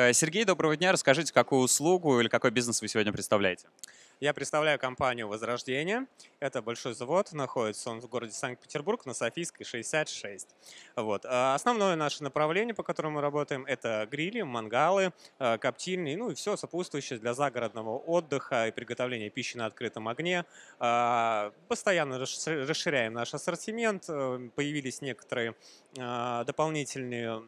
Э, Сергей, доброго дня. Расскажите, какую услугу или какой бизнес вы сегодня представляете? Я представляю компанию «Возрождение». Это большой завод, находится он в городе Санкт-Петербург на Софийской, 66. Вот. А основное наше направление, по которому мы работаем, это грили, мангалы, э, коптильни, ну и все сопутствующее для загородного отдыха и приготовления пищи на открытом огне. А, постоянно расширяем наш ассортимент. Э, появились некоторые дополнительные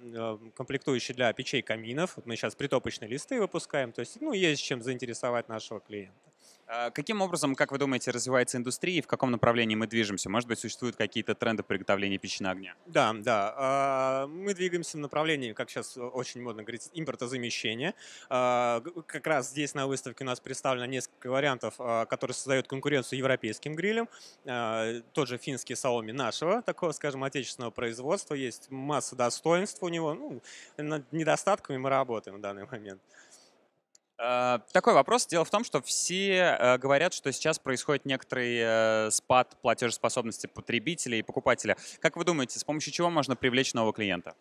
комплектующие для печей каминов. Мы сейчас притопочные листы выпускаем. То есть, ну, есть чем заинтересовать нашего клиента. А каким образом, как вы думаете, развивается индустрия и в каком направлении мы движемся? Может быть, существуют какие-то тренды приготовления пищи на огне? Да, да. А, мы двигаемся в направлении, как сейчас очень модно говорить, импортозамещения. А, как раз здесь на выставке у нас представлено несколько вариантов, которые создают конкуренцию европейским грилям. Тот же финский саоми нашего, такого, скажем, отечественного производства. Есть масса достоинств у него. Ну, над недостатками мы работаем в данный момент. Э, такой вопрос. Дело в том, что все э, говорят, что сейчас происходит некоторый э, спад платежеспособности потребителя и покупателя. Как вы думаете, с помощью чего можно привлечь нового клиента?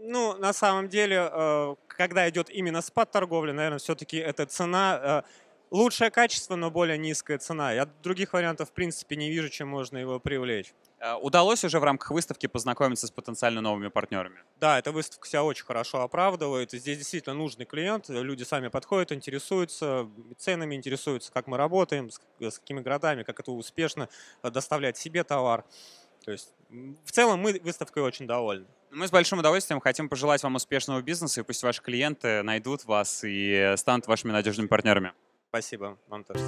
Ну, на самом деле, когда идет именно спад торговли, наверное, все-таки эта цена лучшее качество, но более низкая цена. Я других вариантов в принципе не вижу, чем можно его привлечь. Э, удалось уже в рамках выставки познакомиться с потенциально новыми партнерами? Да, эта выставка себя очень хорошо оправдывает. Здесь действительно нужный клиент. Люди сами подходят, интересуются ценами, интересуются, как мы работаем, с какими городами, как это успешно э, доставлять себе товар. То есть в целом мы выставкой очень довольны. Мы с большим удовольствием хотим пожелать вам успешного бизнеса, и пусть ваши клиенты найдут вас и станут вашими надежными партнерами. Спасибо, вам тоже.